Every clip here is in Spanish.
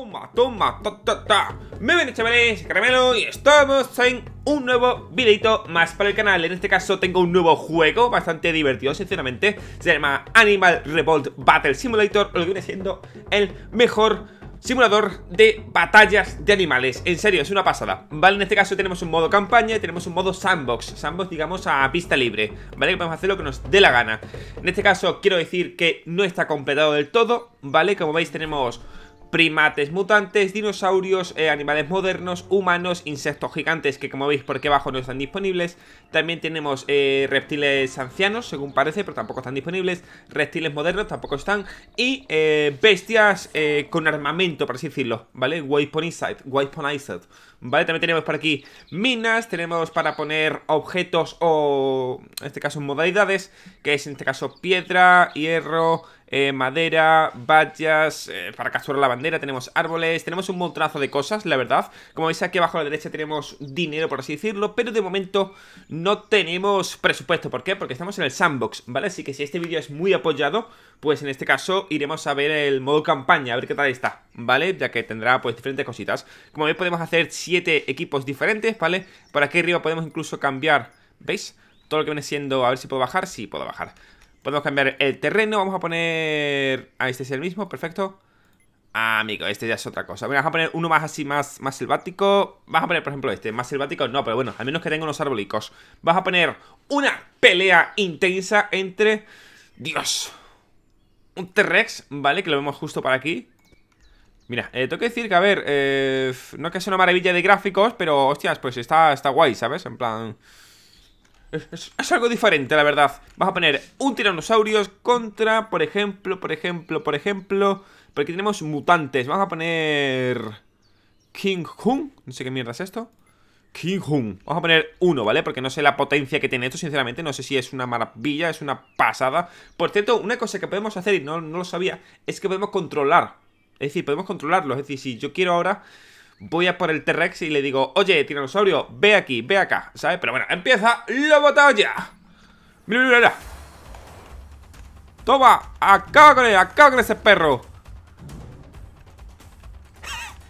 Toma, toma, ta, ta, ta. Muy chavales, Caramelo y estamos en un nuevo videito más para el canal En este caso tengo un nuevo juego bastante divertido, sinceramente Se llama Animal Revolt Battle Simulator Lo que viene siendo el mejor simulador de batallas de animales En serio, es una pasada Vale, en este caso tenemos un modo campaña y tenemos un modo sandbox Sandbox, digamos, a pista libre Vale, que podemos hacer lo que nos dé la gana En este caso quiero decir que no está completado del todo Vale, como veis tenemos primates mutantes, dinosaurios, eh, animales modernos, humanos, insectos gigantes que como veis por aquí abajo no están disponibles. También tenemos eh, reptiles ancianos, según parece, pero tampoco están disponibles. Reptiles modernos tampoco están. Y eh, bestias con armamento, por así decirlo, ¿vale? White-pornized, weaponized. ¿vale? También tenemos por aquí minas, tenemos para poner objetos o, en este caso, modalidades, que es en este caso piedra, hierro, eh, madera, vallas, eh, para capturar la bandera, tenemos árboles, tenemos un montonazo de cosas, la verdad. Como veis aquí abajo a la derecha tenemos dinero, por así decirlo, pero de momento no tenemos presupuesto. ¿Por qué? Porque estamos en el sandbox, ¿vale? Así que si este vídeo es muy apoyado, pues en este caso iremos a ver el modo campaña, a ver qué tal está, ¿vale? Ya que tendrá pues diferentes cositas. Como veis podemos hacer 7 equipos diferentes, ¿vale? Por aquí arriba podemos incluso cambiar, ¿veis? Todo lo que viene siendo, a ver si puedo bajar, sí, puedo bajar Podemos cambiar el terreno, vamos a poner... Ah, este es el mismo, perfecto Ah, amigo, este ya es otra cosa. vamos a poner uno más así, más, más selvático. vamos a poner, por ejemplo, este, más selvático. No, pero bueno, al menos que tenga unos arbolicos. Vamos a poner una pelea intensa entre... Dios. Un T-Rex, ¿vale? Que lo vemos justo para aquí. Mira, eh, tengo que decir que, a ver, eh, no que sea una maravilla de gráficos, pero, hostias, pues está, está guay, ¿sabes? En plan... Es, algo diferente, la verdad. Vamos a poner un tiranosaurios contra, por ejemplo, por ejemplo, por ejemplo... Porque tenemos mutantes. Vamos a poner... King Hun. No sé qué mierda es esto. King Hun. Vamos a poner uno, ¿vale? Porque no sé la potencia que tiene esto, sinceramente. No sé si es una maravilla, es una pasada. Por cierto, una cosa que podemos hacer, y no, no lo sabía, es que podemos controlar es decir, podemos controlarlos. Es decir, si yo quiero ahora, voy a por el T-Rex y le digo, oye, tiranosaurio, ve aquí, ve acá, ¿sabes? Pero bueno, empieza la batalla. Mira, mira, mira. Toma, acaba con él, acaba con ese perro.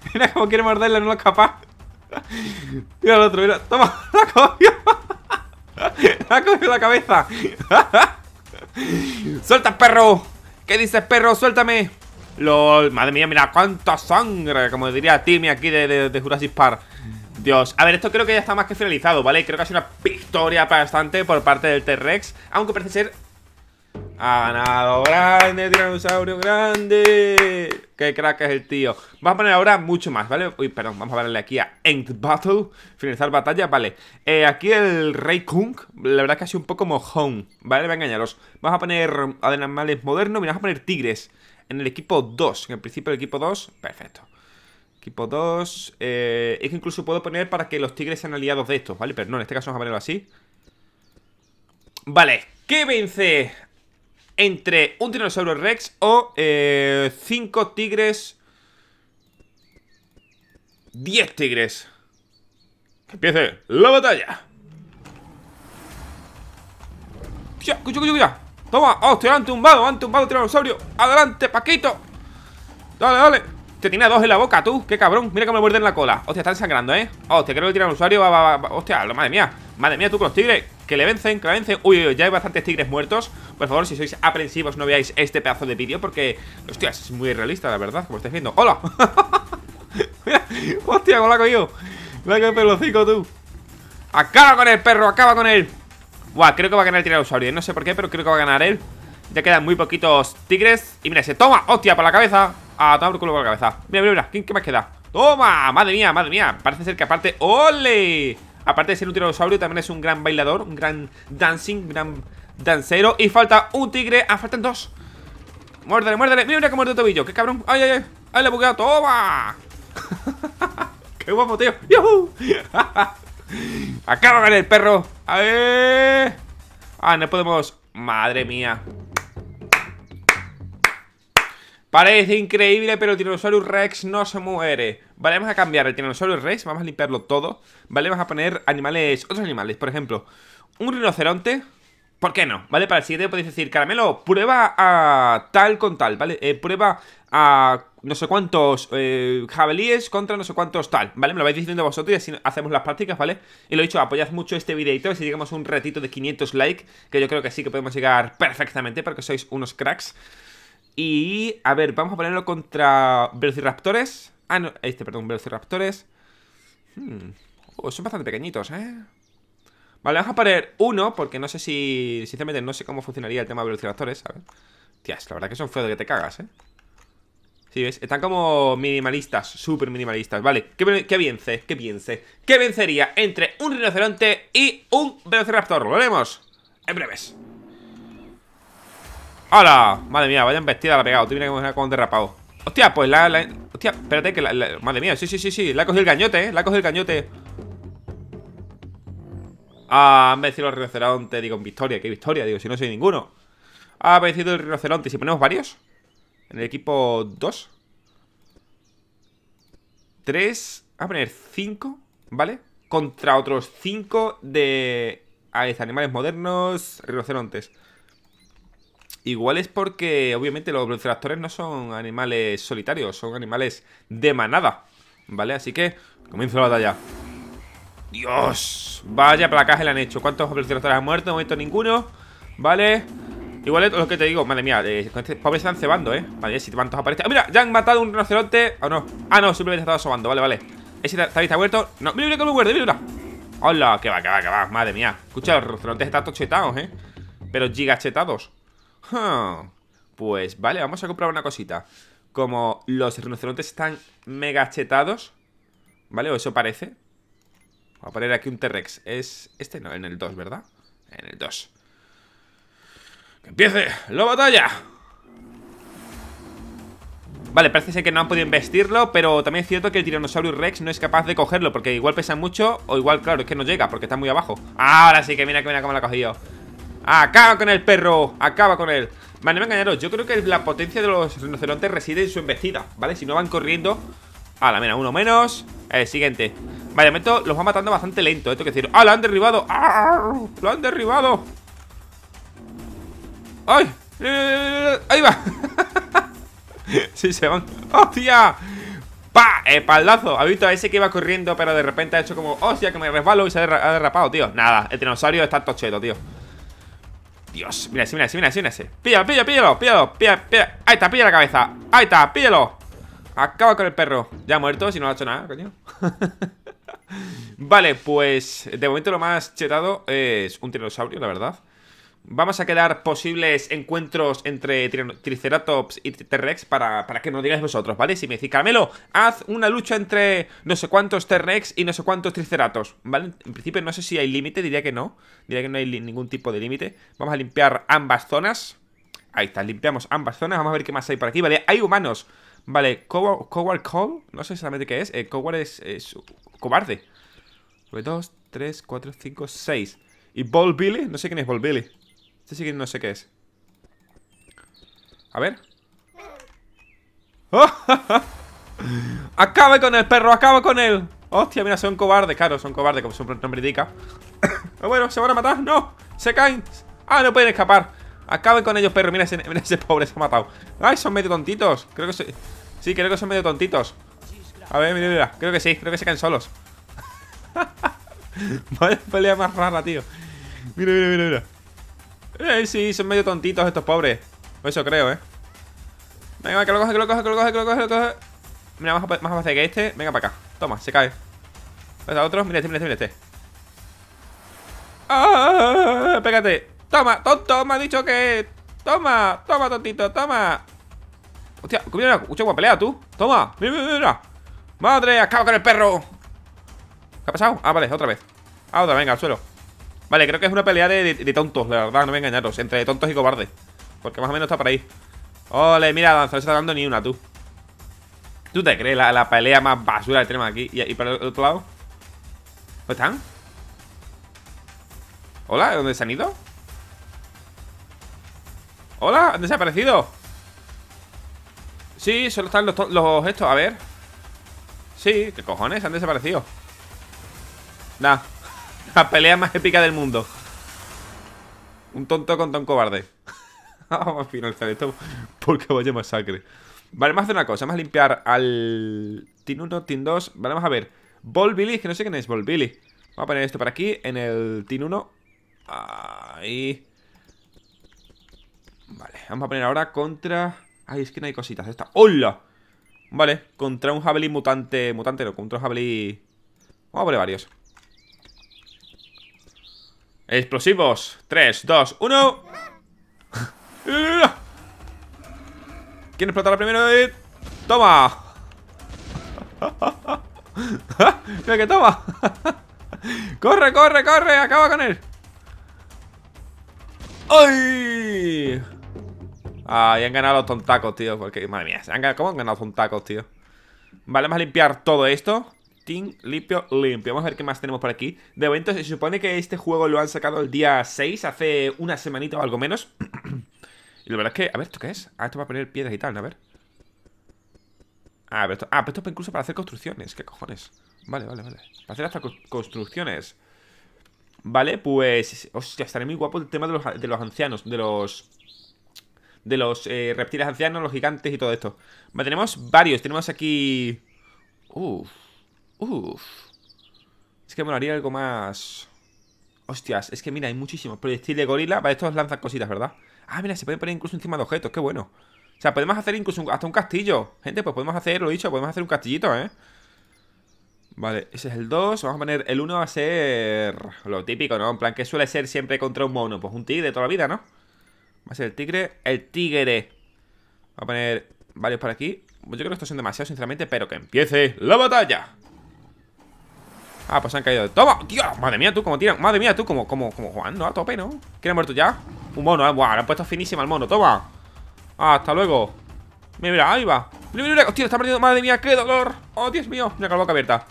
mira cómo quiere morderle, no es capaz. mira el otro, mira, toma, la cogió. la cogió la cabeza. ¡Suelta, perro! ¿Qué dices, perro? ¡Suéltame! LOL, madre mía, mira cuánta sangre, como diría Timmy aquí de, Jurassic Park. Dios, a ver, esto creo que ya está más que finalizado, ¿vale? Creo que ha sido una victoria bastante por parte del T-Rex, aunque parece ser... Ha ganado grande, tiranosaurio grande. Qué crack es el tío. Vamos a poner ahora mucho más, ¿vale? Uy, perdón, vamos a ponerle aquí a End Battle, finalizar batalla, vale. Eh, aquí el Rey Kung, la verdad es que ha sido un poco mojón, ¿vale? Voy a engañaros. Vamos a poner animales modernos, mira, vamos a poner tigres en el equipo 2. En el principio el equipo 2, perfecto. Equipo 2. Eh, es que incluso puedo poner para que los tigres sean aliados de estos, ¿vale? Pero no, en este caso vamos a ponerlo así. Vale, ¿qué vence entre un dinosaurio rex o eh, tigres... 10 tigres. empiece la batalla. Cuidado, cuidado, Toma, hostia, han tumbado, han tumbado tiranosaurio Adelante, Paquito Dale, dale Te tiene dos en la boca, tú, qué cabrón Mira cómo me muerden la cola Hostia, están sangrando, eh Hostia, creo que el tiranosaurio va, va, Hostia, madre mía Madre mía, tú con los tigres que le vencen, que le vencen uy, ya hay bastantes tigres muertos Por favor, si sois aprensivos no veáis este pedazo de vídeo Porque, hostia, es muy realista, la verdad Como estáis viendo, ¡hola! hostia, cómo la ha cogido pelocico, tú Acaba con el perro, acaba con él Guau, creo que va a ganar el tiranosaurio No sé por qué, pero creo que va a ganar él Ya quedan muy poquitos tigres Y mira, se toma, hostia, por la cabeza a toma por culo por la cabeza Mira, mira, mira, ¿quién qué más queda? ¡Toma! ¡Madre mía, madre mía! Parece ser que aparte... ¡Ole! Aparte de ser un tiranosaurio, también es un gran bailador Un gran dancing, un gran dancero Y falta un tigre, ah, faltan dos Muérdele, muérdele Mira, mira que muerde el tobillo, qué cabrón ¡Ay, ay, ay! ay ahí le he bugueado! ¡Toma! ¡Qué guapo, tío! ¡Yuhu! ¡Acaba ganar el perro! Ah, no podemos... Madre mía. Parece increíble, pero el Tyrannosaurus Rex no se muere. Vale, vamos a cambiar el Tyrannosaurus Rex, vamos a limpiarlo todo. Vale, vamos a poner animales, otros animales, por ejemplo, un rinoceronte. ¿Por qué no? ¿Vale? Para el siguiente podéis decir, Caramelo, prueba a tal con tal, ¿vale? Eh, prueba a no sé cuántos eh, jabalíes contra no sé cuántos tal, ¿vale? Me lo vais diciendo vosotros y así hacemos las prácticas, ¿vale? Y lo he dicho, apoyad mucho este videito, si llegamos un ratito de 500 likes, que yo creo que sí que podemos llegar perfectamente porque sois unos cracks. Y, a ver, vamos a ponerlo contra velociraptores. Ah, no, este, perdón, velociraptores. Hmm. Oh, son bastante pequeñitos, ¿eh? Vale, vamos a poner uno, porque no sé si, sinceramente, no sé cómo funcionaría el tema de velociraptores, ¿sabes? Tías, la verdad que son feos de que te cagas, ¿eh? Sí, ¿ves? Están como minimalistas, súper minimalistas. Vale, ¿qué, qué piense? ¿Qué piense? ¿Qué vencería entre un rinoceronte y un velociraptor? Lo veremos en breves. ¡Hala! Madre mía, vaya vestida la pegado. Tú que como derrapado. Hostia, pues la, hostia, espérate que la, Madre mía, sí, sí, sí, sí. La ha cogido el cañote, eh. La ha cogido el cañote. Ah, han vencido el rinoceronte. Digo, en victoria, qué victoria. Digo, si no soy ninguno. Ha vencido el rinoceronte. si ponemos varios? En el equipo 2 3 a poner 5, ¿vale? Contra otros 5 de animales modernos, rinocerontes Igual es porque, obviamente, los velociraptores no son animales solitarios Son animales de manada, ¿vale? Así que comienzo la batalla Dios, vaya placaje le han hecho ¿Cuántos velociraptores han muerto? he momento ninguno, ¿vale? vale Igual es lo que te digo, madre mía, eh, este pobre están cebando, eh. Vale, si te van todos aparece. Este. ¡Ah, mira! Ya han matado un rinoceronte. ¿O ah, no? Ah, no, simplemente estado sobando, vale, vale. Ese está, está muerto. No, mira, mira que me muerde, mira, mira. Hola, ¡Qué va, qué va, qué va, madre mía. Escucha, los rinocerontes están tochetados, eh. Pero gigachetados. Pues vale, vamos a comprar una cosita. Como los rinocerontes están megachetados. ¿Vale? O eso parece. Voy a poner aquí un T-Rex. Es este, no, en el 2, ¿verdad? En el 2. ¡Que empiece la batalla! Vale, parece ser que no han podido investirlo, pero también es cierto que el Tiranosaurio Rex no es capaz de cogerlo, porque igual pesa mucho, o igual, claro, es que no llega, porque está muy abajo. Ahora sí que mira, que mira cómo lo ha cogido. ¡Acaba con el perro! ¡Acaba con él! Vale, no me engañaros, yo creo que la potencia de los rinocerontes reside en su embestida, ¿vale? Si no van corriendo... ¡Hala, la uno menos. El siguiente. Vale, meto. los van matando bastante lento, esto que decir. ¡Ah, lo han derribado! ¡Ah! ¡Lo han derribado! ¡Ay! ¡Ahí va! sí, se van. ¡Hostia! ¡Pa! ¡Espaldazo! Ha visto a ese que iba corriendo, pero de repente ha hecho como, ¡hostia! Que me resbalo y se ha, derrapado, tío. Nada, el dinosaurio está tocheto, tío. Dios, mira ese, mira ese, mira ese, mira ese. Píllalo, píllalo, píllalo, píllalo, píllalo, Ahí está, pilla la cabeza. Ahí está, píllalo. Acaba con el perro. Ya ha muerto, si no ha hecho nada, coño. vale, pues de momento lo más chetado es un tiranosaurio, la verdad vamos a quedar posibles encuentros entre Triceratops y T-Rex para, que nos digáis vosotros, ¿vale? Si me decís, Carmelo, haz una lucha entre no sé cuántos T-Rex y no sé cuántos Triceratops, ¿vale? En principio no sé si hay límite, diría que no. Diría que no hay ningún tipo de límite. Vamos a limpiar ambas zonas. Ahí está, limpiamos ambas zonas. Vamos a ver qué más hay por aquí, ¿vale? Hay humanos. Vale, Coward Call, no sé exactamente qué es. Eh, Coward es, es, cobarde. 2, 3, 4, 5, 6. ¿Y Ball Billy? No sé quién es Ball Billy. Este no sé qué es. A ver. ¡Oh! ¡Acabe con el perro! ¡Acaba con él! ¡Hostia, mira, son cobardes! Claro, son cobardes, como su nombre indica. bueno, ¿se van a matar? ¡No! ¡Se caen! ¡Ah, no pueden escapar! ¡Acabe con ellos, perro! Mira ese, mira pobre, se ha matado. ¡Ay, son medio tontitos! Creo que sí Sí, creo que son medio tontitos. A ver, mira, mira. Creo que sí, creo que se caen solos. Vaya pelea más rara, tío. Mira, mira, mira, mira. Eh, sí, son medio tontitos estos pobres. Eso creo, eh. Venga, que lo coge, que lo coge, que lo coge, que lo coge, lo coge. Mira, más, fácil que este. Venga para acá. Toma, se cae. Venga pues otro. Mira este, mira este, mira este. ¡Ah! Pégate. Toma, tonto. Me ha dicho que. Toma, toma, tontito, toma. Hostia, mira, Ucha buena pelea, tú. Toma, mira, mira, Madre, acaba con el perro. ¿Qué ha pasado? Ah, vale, otra vez. Ah, otra, venga, al suelo. Vale, creo que es una pelea de, tontos, la verdad, no me engañaros. Entre tontos y cobardes. Porque más o menos está por ahí. Ole, mira, Danza no está dando ni una, tú. ¿Tú te crees la, pelea más basura que tenemos aquí? ¿Y, y para el otro lado? ¿Dónde están? ¿Hola? ¿Dónde se han ido? ¿Hola? ¿Han desaparecido? Sí, solo están los, los estos, a ver Sí, ¿qué cojones? Han desaparecido Nada la pelea más épica del mundo. Un tonto contra un cobarde. Vamos a finalizar esto porque vaya masacre. Vale, vamos a hacer una cosa. Vamos a limpiar al Team 1, Team 2. Vale, vamos a ver. billy que no sé quién es billy Vamos a poner esto por aquí en el Team 1. Ahí. Vale, vamos a poner ahora contra... Ay, es que no hay cositas. Esta. ¡Hola! Vale, contra un Javelin mutante... Mutante contra un Javelin... Vamos a poner varios. Explosivos. 3, 2, 1. ¿Quién explotará primero? Eh, ¡Toma! Mira que toma. corre, corre, corre. Acaba con él. ¡Ay! Ay, han ganado los tontacos, tío. Porque, madre mía, ¿cómo han ganado tontacos, tío? Vale, vamos a limpiar todo esto limpio, limpio. Vamos a ver qué más tenemos por aquí. De momento se supone que este juego lo han sacado el día 6, hace una semanita o algo menos. y la verdad es que... A ver, ¿esto qué es? Ah, esto va a poner piedras y tal, A ver. Ah, pero esto, ah, es incluso para hacer construcciones. ¿Qué cojones? Vale, vale, vale. Para hacer hasta construcciones. Vale, pues... Hostia, estaré muy guapo el tema de los, ancianos, de los de los eh, reptiles ancianos, los gigantes y todo esto. Vale, tenemos varios. Tenemos aquí... Uf. Uf. Es que me haría algo más... Hostias, es que mira, hay muchísimos proyectiles de gorila. Vale, estos lanzan cositas, ¿verdad? Ah, mira, se pueden poner incluso encima de objetos, qué bueno. O sea, podemos hacer incluso hasta un castillo. Gente, pues podemos hacer, lo dicho, podemos hacer un castillito, ¿eh? Vale, ese es el 2. Vamos a poner el 1 va a ser lo típico, ¿no? En plan, que suele ser siempre contra un mono. Pues un tigre de toda la vida, ¿no? Va a ser el tigre. El tigre. Vamos a poner varios por aquí. Yo creo que estos son demasiados, sinceramente, pero que empiece la batalla. Ah, pues se han caído. ¡Toma! tío Madre mía, tú, como tiran. Madre mía, tú, como, como, como jugando a tope, ¿no? ¿Quién ha muerto ya? Un mono, ¿eh? Buah, le han puesto finísima al mono. ¡Toma! Ah, hasta luego. Mira, mira, ahí va. Mira, mira, hostia, está perdiendo. Madre mía, qué dolor. Oh, Dios mío. Mira, con la boca abierta.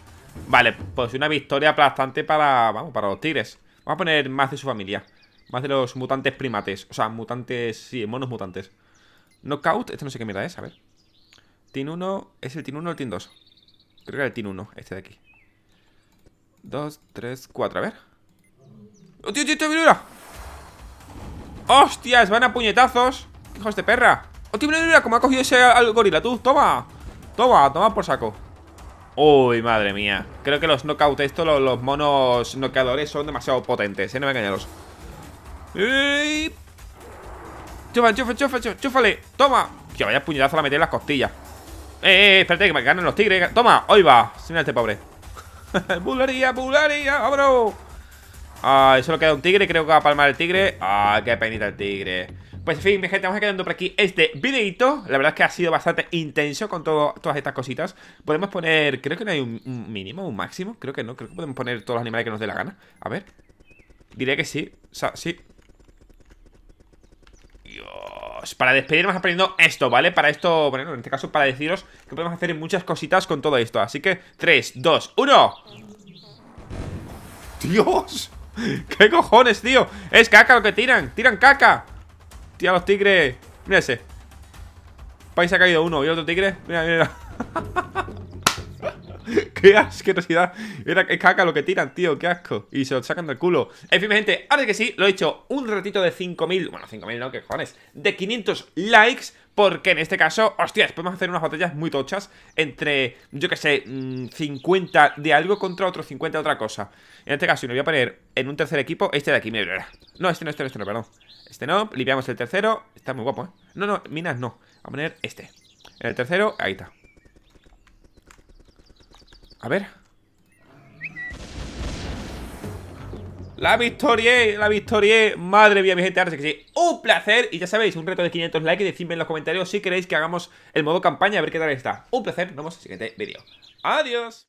Vale, pues una victoria aplastante para, vamos, para los tigres. Vamos a poner más de su familia. Más de los mutantes primates. O sea, mutantes, sí, monos mutantes. Knockout, este no sé qué mierda es, a ver. Tin 1, ¿es el Tin 1 o el Tin 2? Creo que era el Tin 1, este de aquí dos, tres, cuatro, a ver ¡Oh, tío, ¡Hostias! Van a puñetazos ¡Hijos de perra! ¡Oh, mira, Como ha cogido ese al gorila, tú, toma Toma, toma por saco Uy, madre mía Creo que los knockout estos, los, monos noqueadores Son demasiado potentes, eh, no me engañaros ¡Ey! Chufa, chufa, chufa, chúfale Toma, que vaya puñetazo a la meter en las costillas eh, eh, eh, espérate, que me ganan los tigres Toma, hoy va, sin este pobre Bullería, bullería, abro. Ah, lo queda un tigre, creo que va a palmar el tigre. Ah, qué penita el tigre. Pues en fin, mi gente, vamos a quedando por aquí este videito. La verdad es que ha sido bastante intenso con todas estas cositas. Podemos poner, creo que no hay un, mínimo, un máximo. Creo que no, creo que podemos poner todos los animales que nos dé la gana. A ver. Diré que sí. O sea, sí. Dios para despedirnos aprendiendo esto, ¿vale? Para esto, bueno, en este caso para deciros que podemos hacer muchas cositas con todo esto Así que, 3, 2, 1 ¡Dios! ¿Qué cojones, tío? Es caca lo que tiran, tiran caca Tía, los tigres Mira ese País ha caído uno, ¿y otro tigre? mira, mira qué asquerosidad. Era que caca lo que tiran, tío, qué asco. Y se lo sacan del culo. En fin, gente, ahora que sí, lo he hecho un ratito de 5.000, bueno, 5.000 no, que cojones, de 500 likes. Porque en este caso, hostias, podemos hacer unas batallas muy tochas entre, yo que sé, 50 mm, de algo contra otro 50 de otra cosa. En este caso, me voy a poner en un tercer equipo este de aquí, me No, este no, este no, este no, perdón. Este no, limpiamos el tercero. Está muy guapo, ¿eh? No, no, minas no. Vamos a poner este. En el tercero, ahí está. A ver. La victoria, la victoria Madre mía, mi gente, ahora sí que sí Un placer, y ya sabéis, un reto de 500 likes decidme en los comentarios si queréis que hagamos el modo campaña A ver qué tal está Un placer, nos vemos en el siguiente vídeo Adiós